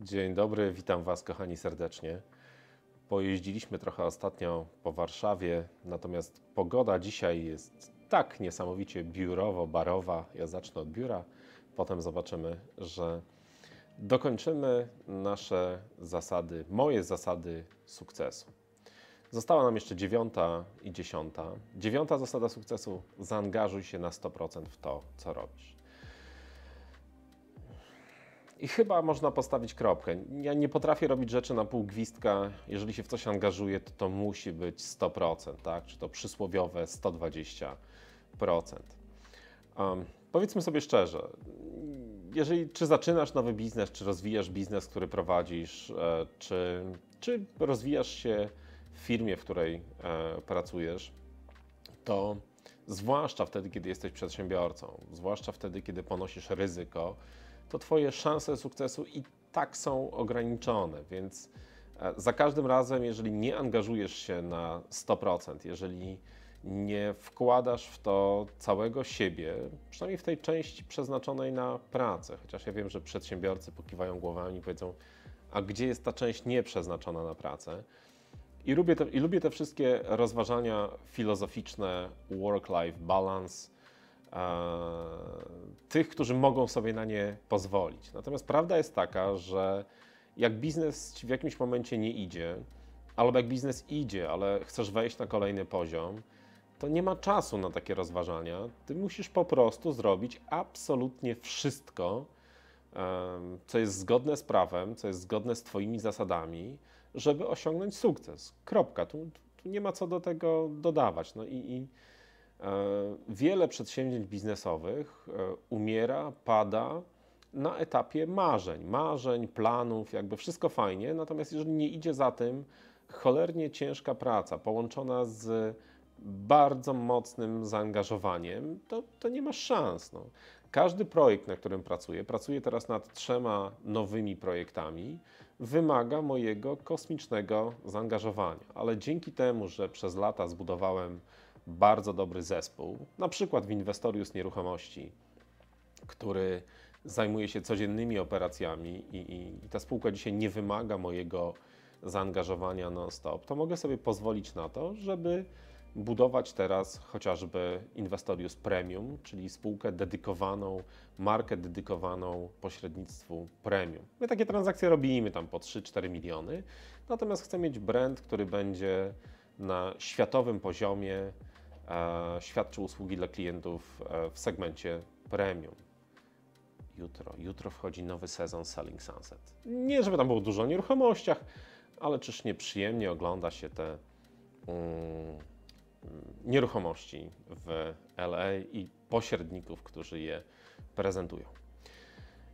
Dzień dobry, witam Was kochani serdecznie. Pojeździliśmy trochę ostatnio po Warszawie, natomiast pogoda dzisiaj jest tak niesamowicie biurowo-barowa. Ja zacznę od biura, potem zobaczymy, że dokończymy nasze zasady, moje zasady sukcesu. Została nam jeszcze dziewiąta i dziesiąta. Dziewiąta zasada sukcesu: zaangażuj się na 100% w to, co robisz. I chyba można postawić kropkę. Ja nie potrafię robić rzeczy na pół gwizdka. Jeżeli się w coś angażuję, to to musi być 100%, tak? Czy to przysłowiowe 120%. Um, powiedzmy sobie szczerze, jeżeli czy zaczynasz nowy biznes, czy rozwijasz biznes, który prowadzisz, e, czy, czy rozwijasz się w firmie, w której e, pracujesz, to zwłaszcza wtedy, kiedy jesteś przedsiębiorcą, zwłaszcza wtedy, kiedy ponosisz ryzyko, to Twoje szanse sukcesu i tak są ograniczone, więc e, za każdym razem, jeżeli nie angażujesz się na 100%, jeżeli nie wkładasz w to całego siebie, przynajmniej w tej części przeznaczonej na pracę, chociaż ja wiem, że przedsiębiorcy pokiwają głowami i powiedzą, a gdzie jest ta część nieprzeznaczona na pracę? I lubię, te, I lubię te wszystkie rozważania filozoficzne, work-life balance, E, tych, którzy mogą sobie na nie pozwolić. Natomiast prawda jest taka, że jak biznes w jakimś momencie nie idzie, albo jak biznes idzie, ale chcesz wejść na kolejny poziom, to nie ma czasu na takie rozważania. Ty musisz po prostu zrobić absolutnie wszystko, co jest zgodne z prawem, co jest zgodne z Twoimi zasadami, żeby osiągnąć sukces. Kropka. Tu, tu nie ma co do tego dodawać. No i, i E, wiele przedsięwzięć biznesowych e, umiera, pada na etapie marzeń, marzeń, planów, jakby wszystko fajnie, natomiast jeżeli nie idzie za tym cholernie ciężka praca połączona z bardzo mocnym zaangażowaniem, to, to nie ma szans. No. Każdy projekt, na którym pracuję, pracuję teraz nad trzema nowymi projektami, wymaga mojego kosmicznego zaangażowania. Ale dzięki temu, że przez lata zbudowałem bardzo dobry zespół, na przykład w Inwestorius Nieruchomości, który zajmuje się codziennymi operacjami i, i, i ta spółka dzisiaj nie wymaga mojego zaangażowania non-stop, to mogę sobie pozwolić na to, żeby budować teraz chociażby Inwestorius Premium, czyli spółkę dedykowaną, markę dedykowaną pośrednictwu premium. My takie transakcje robimy tam po 3-4 miliony, natomiast chcę mieć brand, który będzie na światowym poziomie E, świadczy usługi dla klientów e, w segmencie premium. Jutro, jutro wchodzi nowy sezon Selling Sunset. Nie, żeby tam było dużo o nieruchomościach, ale czyż nieprzyjemnie ogląda się te um, nieruchomości w LA i pośredników, którzy je prezentują.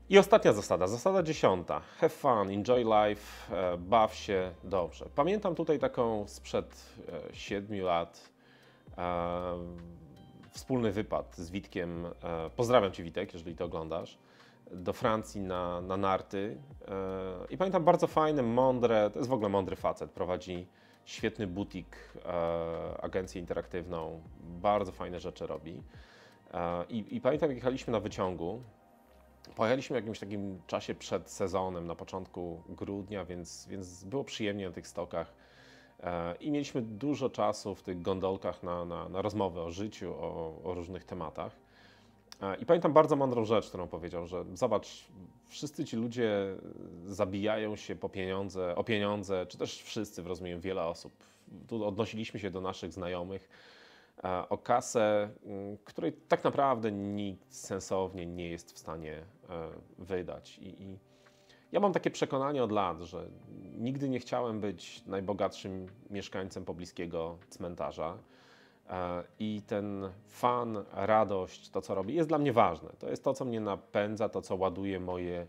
I ostatnia zasada, zasada dziesiąta. Have fun, enjoy life, e, baw się dobrze. Pamiętam tutaj taką sprzed siedmiu lat E, wspólny wypad z Witkiem. E, pozdrawiam Cię Witek, jeżeli to oglądasz. Do Francji na, na narty. E, I pamiętam bardzo fajne, mądre, to jest w ogóle mądry facet, prowadzi świetny butik, agencję interaktywną, bardzo fajne rzeczy robi. I, I pamiętam, jak jechaliśmy na wyciągu, Pojechaliśmy w jakimś takim czasie przed sezonem, na początku grudnia, więc, więc było przyjemnie na tych stokach. E, I mieliśmy dużo czasu w tych gondolkach na, na, na rozmowy o życiu, o, o różnych tematach. E, I pamiętam bardzo mądrą rzecz, którą powiedział, że zobacz, wszyscy ci ludzie zabijają się po pieniądze, o pieniądze, czy też wszyscy, w rozumieniu wiele osób. Tu odnosiliśmy się do naszych znajomych e, o kasę, mm, której tak naprawdę nikt sensownie nie jest w stanie wydać. I, i ja mam takie przekonanie od lat, że nigdy nie chciałem być najbogatszym mieszkańcem pobliskiego cmentarza. E, I ten fan, radość, to co robi, jest dla mnie ważne. To jest to, co mnie napędza, to co ładuje moje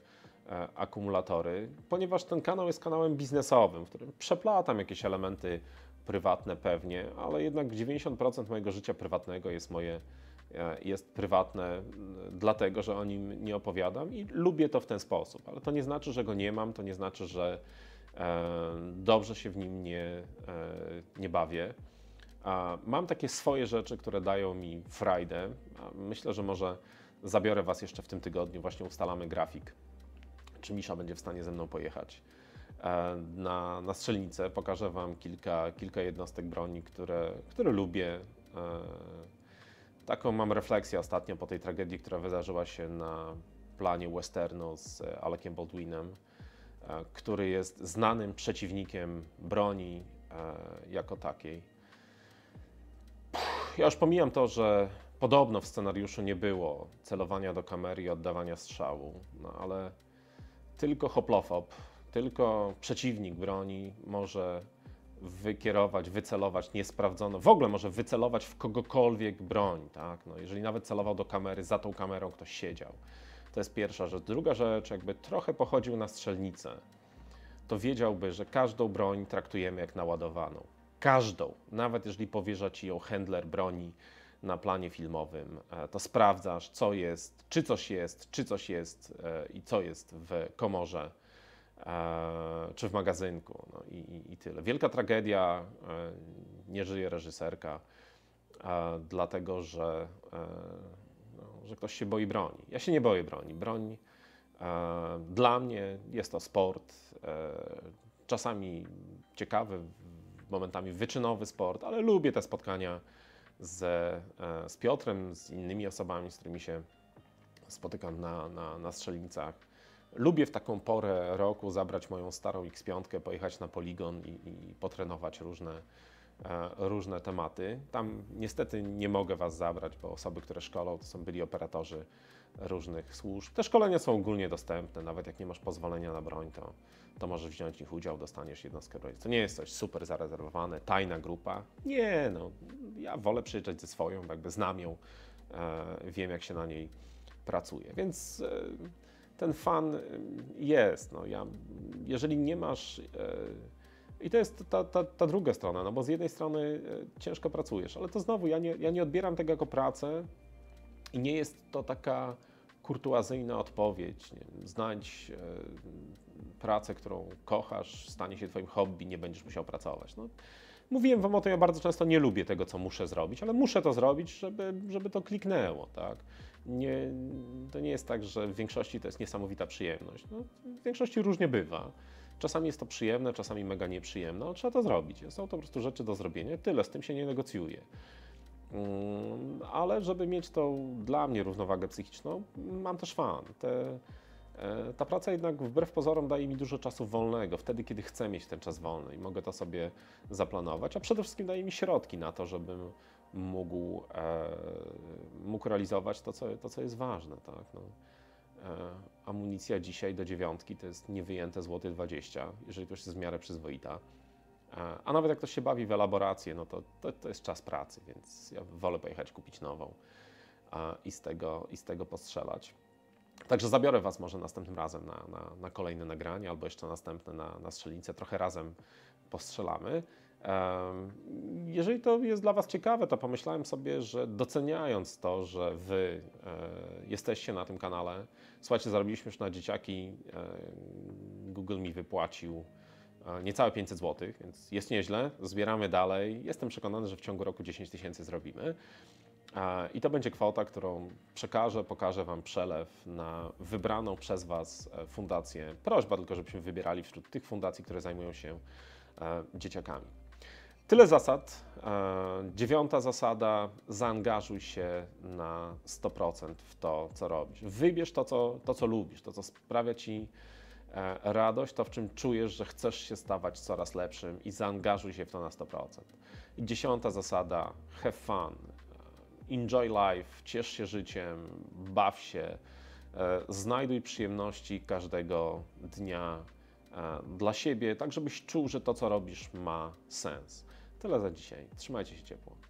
e, akumulatory, ponieważ ten kanał jest kanałem biznesowym, w którym przeplatam jakieś elementy prywatne pewnie, ale jednak 90% mojego życia prywatnego jest moje E, jest prywatne, e, dlatego że o nim nie opowiadam i lubię to w ten sposób. Ale to nie znaczy, że go nie mam, to nie znaczy, że e, dobrze się w nim nie, nie bawię. Mam takie swoje rzeczy, które dają mi frajdę. Myślę, że może zabiorę Was jeszcze w tym tygodniu. Właśnie ustalamy grafik, czy Misza będzie w stanie ze mną pojechać na, na strzelnicę. Pokażę Wam kilka, kilka jednostek broni, które, które lubię, Taką mam refleksję ostatnio po tej tragedii, która wydarzyła się na planie westernu z e, Alekiem Baldwinem, e, który jest znanym przeciwnikiem broni e, jako takiej. Ja już pomijam to, że podobno w scenariuszu nie było celowania do kamery i oddawania strzału, no ale tylko hoplofob, tylko przeciwnik broni może wykierować, wycelować niesprawdzono. w ogóle może wycelować w kogokolwiek broń, tak? No, jeżeli nawet celował do kamery, za tą kamerą ktoś siedział. To jest pierwsza rzecz. Druga rzecz, jakby trochę pochodził na strzelnicę, to wiedziałby, że każdą broń traktujemy jak naładowaną. Każdą, nawet jeżeli powierza ci ją handler broni na planie filmowym, e, to sprawdzasz, co jest, czy coś jest, czy coś jest e, i co jest w komorze E, czy w magazynku. No i, i, tyle. Wielka tragedia, e, nie żyje reżyserka, e, dlatego że, no, że ktoś się boi broni. Ja się nie boję broni. Broń dla mnie jest to sport, czasami ciekawy, momentami wyczynowy sport, ale lubię te spotkania z, z Piotrem, z innymi osobami, z którymi się spotykam na, na, na strzelnicach Lubię w taką porę roku zabrać moją starą X5, pojechać na poligon i, i potrenować różne, e, różne tematy. Tam niestety nie mogę Was zabrać, bo osoby, które szkolą, to są byli operatorzy różnych służb. Te szkolenia są ogólnie dostępne, nawet jak nie masz pozwolenia na broń, to, to możesz wziąć w nich udział, dostaniesz jednostkę broni. To nie jest coś super zarezerwowane, tajna grupa. Nie, no, ja wolę przyjeżdżać ze swoją, jakby znam ją, e, wiem jak się na niej pracuje, więc... E, ten fan y, jest. No, ja, jeżeli nie masz. Y, I to jest ta, ta, ta druga strona, no bo z jednej strony y, ciężko pracujesz, ale to znowu ja nie, ja nie odbieram tego jako pracę i nie jest to taka kurtuazyjna odpowiedź. Nie? Znajdź pracę, którą kochasz, stanie się Twoim hobby, nie będziesz musiał pracować. No, Mówiłem Wam o tym, ja bardzo często nie lubię tego, co muszę zrobić, ale muszę to zrobić, żeby, żeby to kliknęło, tak? Nie, to nie jest tak, że w większości to jest niesamowita przyjemność. No, w większości różnie bywa. Czasami jest to przyjemne, czasami mega nieprzyjemne, ale trzeba to zrobić. Są to po prostu rzeczy do zrobienia, tyle, z tym się nie negocjuje. Mm, ale żeby mieć tą dla mnie równowagę psychiczną, mam też fan. Te, E, ta praca jednak wbrew pozorom daje mi dużo czasu wolnego, wtedy kiedy chcę mieć ten czas wolny i mogę to sobie zaplanować, a przede wszystkim daje mi środki na to, żebym mógł, e, mógł realizować to co, to, co jest ważne. Tak? No, e, amunicja dzisiaj do dziewiątki to jest niewyjęte złoty 20, jeżeli ktoś jest w miarę przyzwoita. E, a nawet jak ktoś się bawi w elaborację, no to, to, to jest czas pracy, więc ja wolę pojechać kupić nową i, z tego, i z tego postrzelać. Także zabiorę Was może następnym razem na, na, na kolejne nagranie albo jeszcze następne na, na strzelnicę. Trochę razem postrzelamy. Jeżeli to jest dla Was ciekawe, to pomyślałem sobie, że doceniając to, że Wy e, jesteście na tym kanale, słuchajcie, zarobiliśmy już na dzieciaki, e, Google mi wypłacił e, niecałe 500 zł, więc jest nieźle, zbieramy dalej. Jestem przekonany, że w ciągu roku 10 tysięcy zrobimy. I to będzie kwota, którą przekażę, pokażę Wam przelew na wybraną przez Was e, fundację. Prośba tylko, żebyśmy wybierali wśród tych fundacji, które zajmują się e, dzieciakami. Tyle zasad. E, dziewiąta zasada: zaangażuj się na 100% w to, co robisz. Wybierz to co, to, co lubisz, to, co sprawia ci radość, to, w czym czujesz, że chcesz się stawać coraz lepszym i zaangażuj się w to na 100%. I dziesiąta zasada: have fun enjoy life, ciesz się życiem, baw się, e, znajduj przyjemności każdego dnia e, dla siebie, tak żebyś czuł, że to co robisz ma sens. Tyle za dzisiaj. Trzymajcie się ciepło.